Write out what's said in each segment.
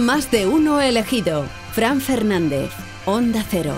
Más de uno elegido. Fran Fernández, Onda Cero.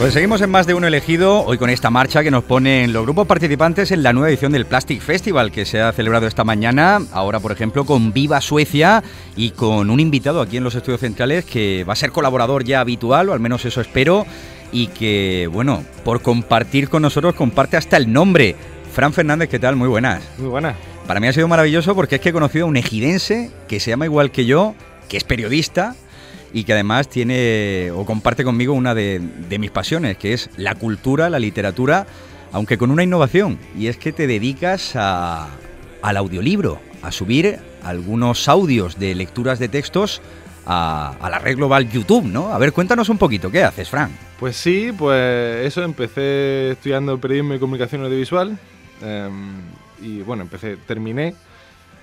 Pues seguimos en más de uno elegido hoy con esta marcha que nos ponen los grupos participantes en la nueva edición del Plastic Festival que se ha celebrado esta mañana, ahora por ejemplo con Viva Suecia y con un invitado aquí en los estudios centrales que va a ser colaborador ya habitual, o al menos eso espero, y que, bueno, por compartir con nosotros, comparte hasta el nombre. Fran Fernández, ¿qué tal? Muy buenas. Muy buenas. Para mí ha sido maravilloso porque es que he conocido a un ejidense que se llama igual que yo, que es periodista y que además tiene o comparte conmigo una de, mis pasiones, que es la cultura, la literatura, aunque con una innovación, y es que te dedicas al audiolibro, a subir algunos audios de lecturas de textos a, a la red global YouTube, ¿no? A ver, cuéntanos un poquito, ¿qué haces, Fran? Pues sí, pues eso, empecé estudiando periodismo y comunicación audiovisual. Em, y bueno, empecé, terminé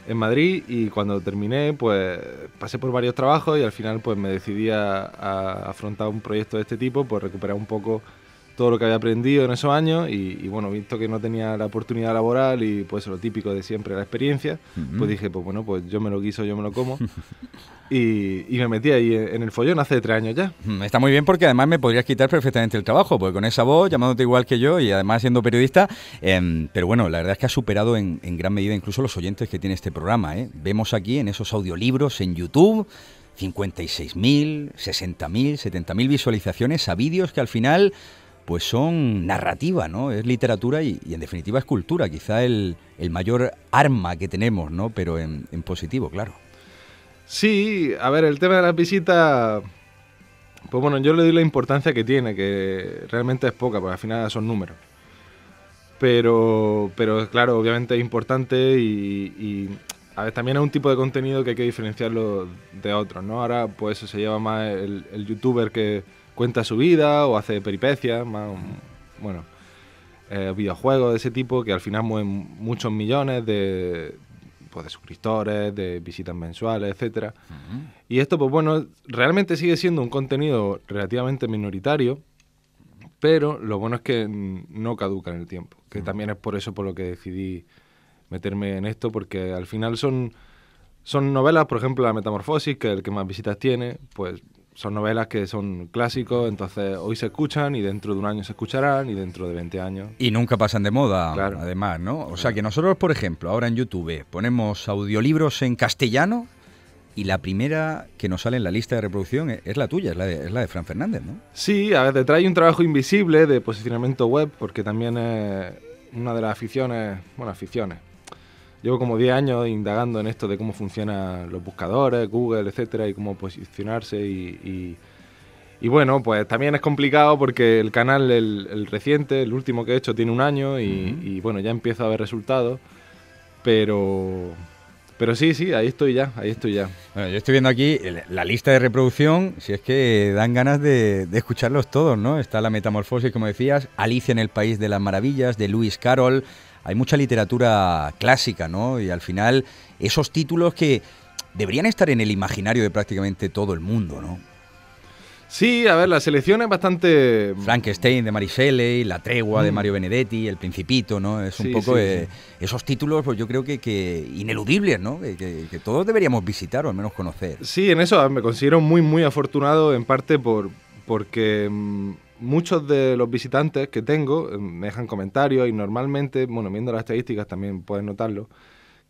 en Madrid y cuando terminé, pues pasé por varios trabajos y al final pues me decidí a, a afrontar un proyecto de este tipo, pues recuperar un poco todo lo que había aprendido en esos años y, bueno, visto que no tenía la oportunidad laboral y pues lo típico de siempre, la experiencia, pues dije, pues bueno, pues yo me lo guiso, yo me lo como. y, me metí ahí en el follón hace tres años ya. Está muy bien porque además me podrías quitar perfectamente el trabajo, porque con esa voz, llamándote igual que yo y además siendo periodista, em, pero bueno, la verdad es que ha superado en, gran medida incluso los oyentes que tiene este programa. ¿eh? Vemos aquí en esos audiolibros, en YouTube, 56.000, 60.000, 70.000 visualizaciones a vídeos que al final pues son narrativa, ¿no? Es literatura y, en definitiva es cultura, quizá el, mayor arma que tenemos, ¿no? Pero en, positivo, claro. Sí, a ver, el tema de las visitas, pues bueno, yo le doy la importancia que tiene, que realmente es poca, porque al final son números. Pero, pero claro, obviamente es importante y, a ver, también es un tipo de contenido que hay que diferenciarlo de otros, ¿no? Ahora, pues se lleva más el youtuber que cuenta su vida o hace peripecias, más, bueno, eh, videojuegos de ese tipo que al final mueven muchos millones de, pues, de suscriptores, de visitas mensuales, etcétera. Y esto, pues bueno, realmente sigue siendo un contenido relativamente minoritario, pero lo bueno es que no caduca en el tiempo, que también es por eso por lo que decidí meterme en esto, porque al final son, son novelas, por ejemplo, La Metamorfosis, que es el que más visitas tiene, pues son novelas que son clásicos, entonces hoy se escuchan y dentro de un año se escucharán y dentro de 20 años. Y nunca pasan de moda, además, ¿no? O sea que nosotros, por ejemplo, ahora en YouTube ponemos audiolibros en castellano y la primera que nos sale en la lista de reproducción es, la tuya, es la, de, es Fran Fernández, ¿no? Sí, a ver, te trae un trabajo invisible de posicionamiento web porque también es una de las aficiones, bueno, aficiones, Llevo como 10 años indagando en esto de cómo funcionan los buscadores, Google, etcétera, y cómo posicionarse y, bueno, pues también es complicado porque el canal, el, reciente, el último que he hecho, tiene un año y, bueno, ya empiezo a ver resultados. Pero, pero sí, sí, ahí estoy ya, ahí estoy ya. Bueno, yo estoy viendo aquí la lista de reproducción, si es que dan ganas de, escucharlos todos, ¿no? Está La Metamorfosis, como decías, Alicia en el País de las Maravillas, de Luis Carroll, hay mucha literatura clásica, ¿no? Y al final esos títulos que deberían estar en el imaginario de prácticamente todo el mundo, ¿no? Sí, a ver, la selección es bastante... Mm, Frankenstein de Mary La tregua de mm. Mario Benedetti, El Principito, ¿no? Es un poco esos títulos, pues yo creo que, que ineludibles, ¿no? Que, todos deberíamos visitar o al menos conocer. Sí, en eso ah, me considero muy, muy afortunado en parte por, porque mm, muchos de los visitantes que tengo em, me dejan comentarios y normalmente, bueno, viendo las estadísticas también puedes notarlo,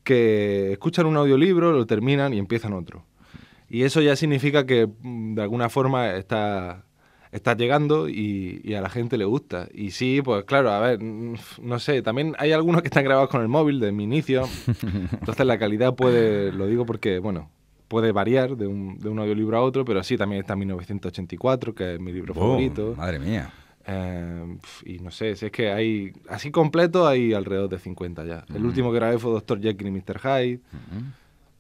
que escuchan un audiolibro, lo terminan y empiezan otro. Y eso ya significa que mm, de alguna forma está, está llegando y, a la gente le gusta. Y sí, pues claro, a ver, mm, no sé, también hay algunos que están grabados con el móvil de mi inicio, entonces la calidad puede, lo digo porque, bueno, puede variar de un, de un audiolibro a otro, pero sí, también está 1984, que es mi libro favorito. Madre mía. Em, y no sé, si es que hay, así completo hay alrededor de 50 ya. El mm. último que grabé fue Doctor Jekyll y Mr. Hyde.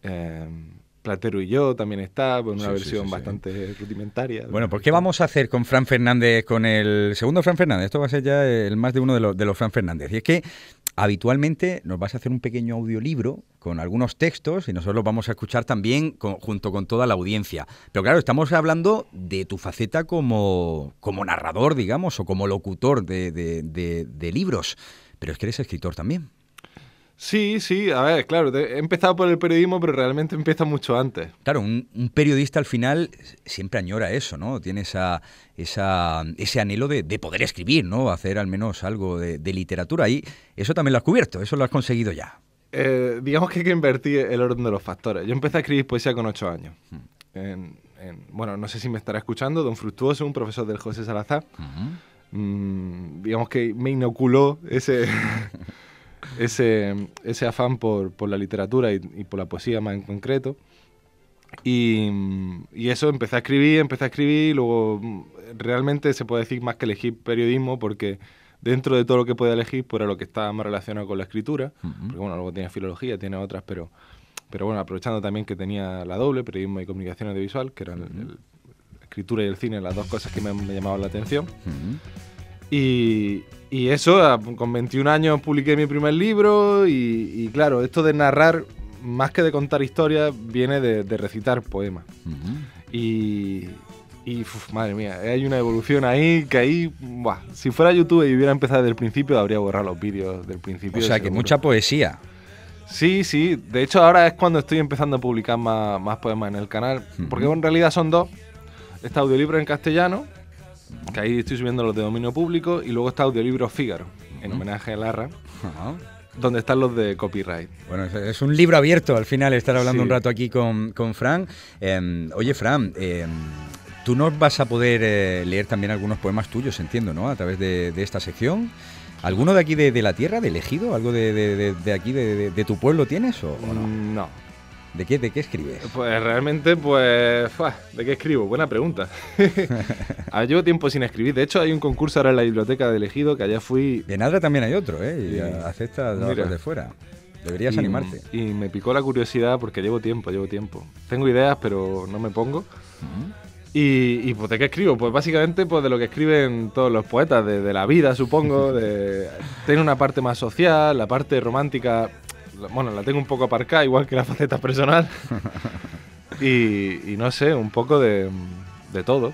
Em, Platero y yo también está, con una versión bastante rudimentaria. Bueno, ¿por ¿qué vamos a hacer con Fran Fernández, con el segundo Fran Fernández? Esto va a ser ya el más de uno de, los, de los Fran Fernández. Y es que Habitualmente nos vas a hacer un pequeño audiolibro con algunos textos y nosotros los vamos a escuchar también junto con toda la audiencia. Pero claro, estamos hablando de tu faceta como, narrador, digamos, o como locutor de, de libros. Pero es que eres escritor también. Sí, sí, a ver, claro, he empezado por el periodismo, pero realmente empieza mucho antes. Claro, un, periodista al final siempre añora eso, ¿no? Tiene esa, esa ese anhelo de, poder escribir, ¿no? Hacer al menos algo de, literatura. Y eso también lo has cubierto, eso lo has conseguido ya. Eh, digamos que hay que invertir el orden de los factores. Yo empecé a escribir poesía con ocho años. Mm. bueno, no sé si me estará escuchando, don Fructuoso, un profesor del José Salazar, mm, digamos que me inoculó ese... ese, ese afán por, la literatura y, por la poesía más en concreto. Y, eso, empecé a escribir, empecé a escribir, y luego mm, realmente se puede decir más que elegir periodismo porque dentro de todo lo que podía elegir, pues era lo que estaba más relacionado con la escritura, porque bueno, luego tiene filología, tiene otras, pero, pero bueno, aprovechando también que tenía la doble, periodismo y comunicación audiovisual, que eran la escritura y el cine, las dos cosas que me, me llamaban la atención. Y, y eso, ah, con 21 años publiqué mi primer libro y, claro, esto de narrar, más que de contar historias, viene de, recitar poemas. Y, madre mía, hay una evolución ahí que ahí, si fuera YouTube y hubiera empezado desde el principio, habría borrado los vídeos del principio. O sea, que mucha poesía. Sí, sí, de hecho ahora es cuando estoy empezando a publicar más, poemas en el canal, porque en realidad son dos. Este audiolibro en castellano, que ahí estoy subiendo los de dominio público, y luego está Audiolibro Fígaro, en homenaje a Larra. donde están los de copyright. Bueno, es un libro abierto al final estar hablando un rato aquí con, con Fran. Em, oye, Fran, em, tú nos vas a poder eh, leer también algunos poemas tuyos, entiendo, ¿no? A través de, esta sección. ¿Alguno de aquí de, la tierra, de elegido? ¿Algo de, aquí, de, tu pueblo tienes o, o no? Mm, no. ¿De qué, de qué escribes? Pues realmente, pues. ¿De qué escribo? Buena pregunta. Ah, llevo tiempo sin escribir. De hecho, hay un concurso ahora en la biblioteca de elegido que allá fui. En Adra también hay otro, ¿eh? Y, de fuera. Deberías animarte. Y me picó la curiosidad porque llevo tiempo, llevo tiempo. Tengo ideas, pero no me pongo. Y, y, pues, ¿de qué escribo? Pues básicamente pues, de lo que escriben todos los poetas, de, de la vida, supongo. De, tiene una parte más social, la parte romántica bueno, la tengo un poco aparcada, igual que la faceta personal. y, no sé, un poco de, todo.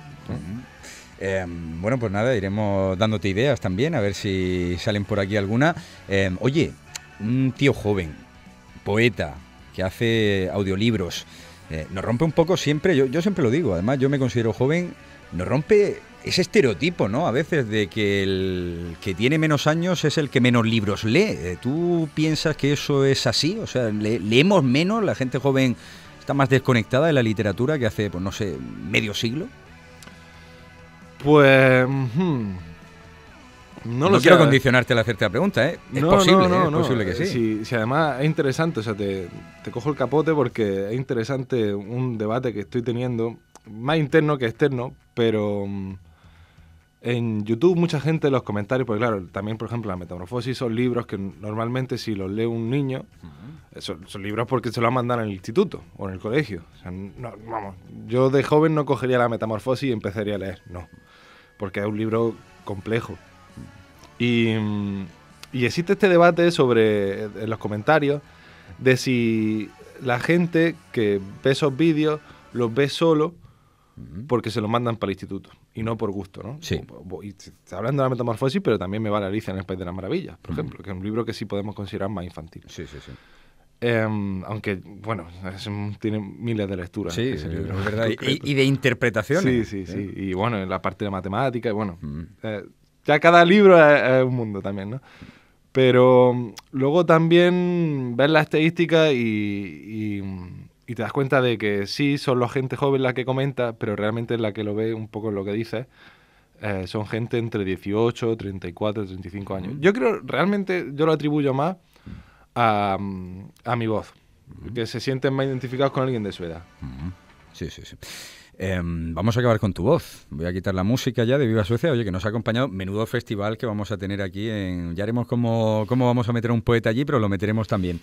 Eh, bueno, pues nada, iremos dándote ideas también, a ver si salen por aquí alguna. Eh, oye, un tío joven, poeta, que hace audiolibros, eh, nos rompe un poco siempre, yo siempre lo digo, además yo me considero joven, nos rompe ese estereotipo, ¿no? A veces de que el que tiene menos años es el que menos libros lee. Eh, ¿Tú piensas que eso es así? O sea, leemos menos, la gente joven está más desconectada de la literatura que hace, pues no sé, medio siglo. Pues... No, no lo quiero condicionarte al hacerte la pregunta, ¿eh? Es posible, ¿eh? es posible que sí. Si, además es interesante, o sea, te, cojo el capote porque es interesante un debate que estoy teniendo, más interno que externo, pero mm, en YouTube mucha gente en los comentarios, porque claro, también por ejemplo la metamorfosis son libros que normalmente si los lee un niño, eh, son, libros porque se lo mandan en el instituto o en el colegio. vamos, yo de joven no cogería la metamorfosis y empezaría a leer, no, porque es un libro complejo. Y, mm, y existe este debate sobre, en los comentarios, de si la gente que ve esos vídeos los ve solo porque se lo mandan para el instituto y no por gusto, ¿no? Sí. hablando de la metamorfosis, pero también me va la Alicia en el País de las Maravillas, por ejemplo, que es un libro que sí podemos considerar más infantil. Sí, sí, sí. Em, aunque, bueno, tiene miles de lecturas. es verdad. Y, de interpretaciones. Sí, sí, ¿eh? sí, Y bueno, en la parte de matemática, y bueno, eh, ya cada libro es, un mundo también, ¿no? Pero mm, luego también ver la estadística y mm, y te das cuenta de que sí, son la gente joven la que comenta, pero realmente es la que lo ve un poco lo que dice. Eh, son gente entre 18, 34, 35 años. Yo creo, realmente, yo lo atribuyo más a, a mi voz, que se sienten más identificados con alguien de su edad. Sí, sí, sí. Em, vamos a acabar con tu voz. Voy a quitar la música ya de Viva Suecia. Oye, que nos ha acompañado. Menudo festival que vamos a tener aquí. Ya haremos cómo vamos a meter a un poeta allí, pero lo meteremos también.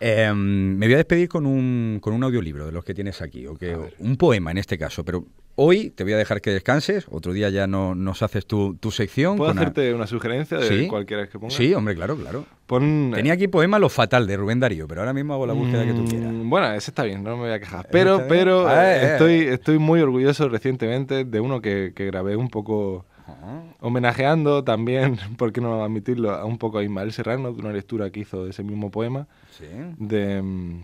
Em, me voy a despedir con un, con un audiolibro de los que tienes aquí, o que, un poema en este caso, pero hoy te voy a dejar que descanses, otro día ya no, nos haces tu, tu sección. ¿Puedo hacerte una sugerencia de ¿Sí? cualquiera que ponga? Sí, hombre, claro, claro. Tenía eh, aquí poema Lo Fatal de Rubén Darío, pero ahora mismo hago la búsqueda que tú mm, quieras. Bueno, ese está bien, no me voy a quejar. Pero, pero ah, eh, eh, estoy, estoy muy orgulloso recientemente de uno que, que grabé un poco Homenajeando también, ¿por qué no admitirlo? A un poco a Ismael Serrano, de una lectura que hizo de ese mismo poema, de, mm,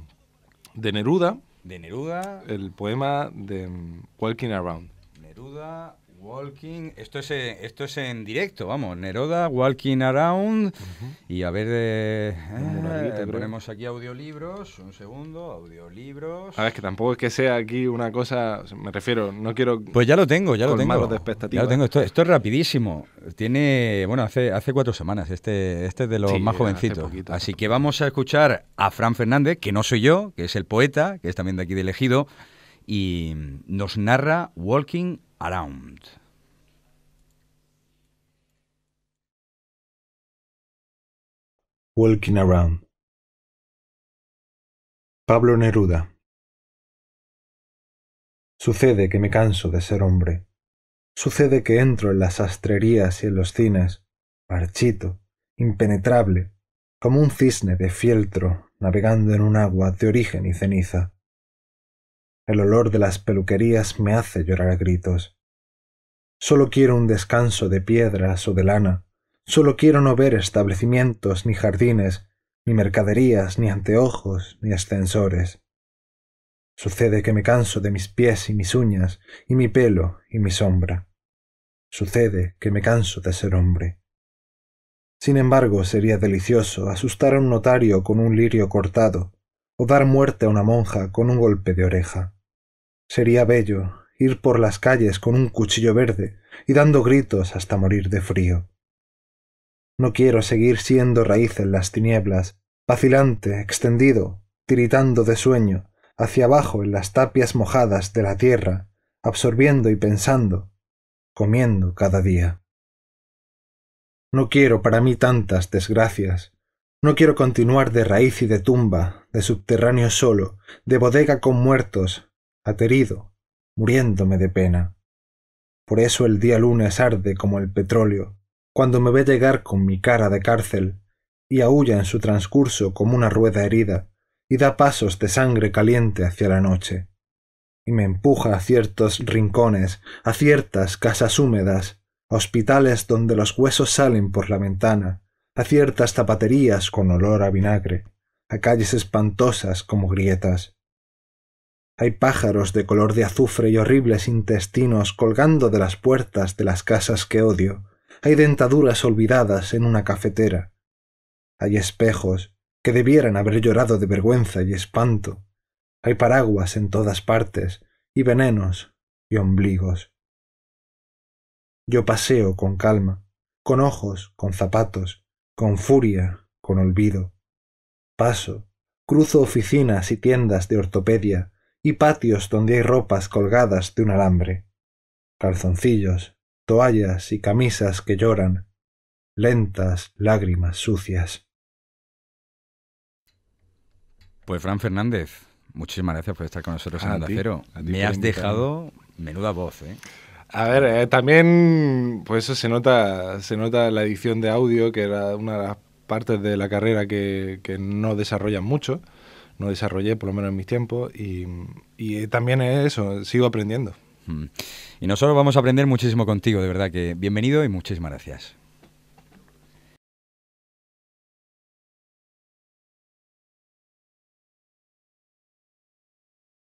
de Neruda. De Neruda. El poema de mm, Walking Around. Neruda, Walking, esto es, eh, esto es en directo, vamos, Neroda, Walking Around, y a ver, eh, eh, ponemos aquí audiolibros, un segundo, audiolibros. A ver, que tampoco es que sea aquí una cosa, me refiero, no quiero... Pues ya lo tengo, ya lo tengo. tengo, esto, es rapidísimo, tiene, bueno, hace, hace cuatro semanas, este, este es de los más jovencitos. Así que vamos a escuchar a Fran Fernández, que no soy yo, que es el poeta, que es también de aquí de elegido, y nos narra Walking Around. Walking Around. Pablo Neruda. Sucede que me canso de ser hombre. Sucede que entro en las astrerías y en los cines, marchito, impenetrable, como un cisne de fieltro navegando en un agua de origen y ceniza. El olor de las peluquerías me hace llorar a gritos. Solo quiero un descanso de piedras o de lana. Solo quiero no ver establecimientos, ni jardines, ni mercaderías, ni anteojos, ni ascensores. Sucede que me canso de mis pies y mis uñas, y mi pelo y mi sombra. Sucede que me canso de ser hombre. Sin embargo, sería delicioso asustar a un notario con un lirio cortado, o dar muerte a una monja con un golpe de oreja. Sería bello ir por las calles con un cuchillo verde y dando gritos hasta morir de frío. No quiero seguir siendo raíz en las tinieblas, vacilante, extendido, tiritando de sueño, hacia abajo en las tapias mojadas de la tierra, absorbiendo y pensando, comiendo cada día. No quiero para mí tantas desgracias. No quiero continuar de raíz y de tumba, de subterráneo solo, de bodega con muertos, aterido, muriéndome de pena. Por eso el día lunes arde como el petróleo, cuando me ve llegar con mi cara de cárcel, y aúlla en su transcurso como una rueda herida, y da pasos de sangre caliente hacia la noche, y me empuja a ciertos rincones, a ciertas casas húmedas, a hospitales donde los huesos salen por la ventana, a ciertas zapaterías con olor a vinagre, a calles espantosas como grietas, hay pájaros de color de azufre y horribles intestinos colgando de las puertas de las casas que odio. Hay dentaduras olvidadas en una cafetera. Hay espejos que debieran haber llorado de vergüenza y espanto. Hay paraguas en todas partes, y venenos, y ombligos. Yo paseo con calma, con ojos, con zapatos, con furia, con olvido. Paso, cruzo oficinas y tiendas de ortopedia, y patios donde hay ropas colgadas de un alambre, calzoncillos, toallas y camisas que lloran, lentas lágrimas sucias. Pues Fran Fernández, muchísimas gracias por estar con nosotros en Andacero. Me has dejado menuda voz, ¿eh? A ver, eh, también, pues eso se nota, se nota la edición de audio, que era una de las partes de la carrera que, que no desarrollan mucho no desarrollé, por lo menos en mis tiempos, y, eh, también es eso, sigo aprendiendo. Mm. Y nosotros vamos a aprender muchísimo contigo, de verdad que bienvenido y muchísimas gracias.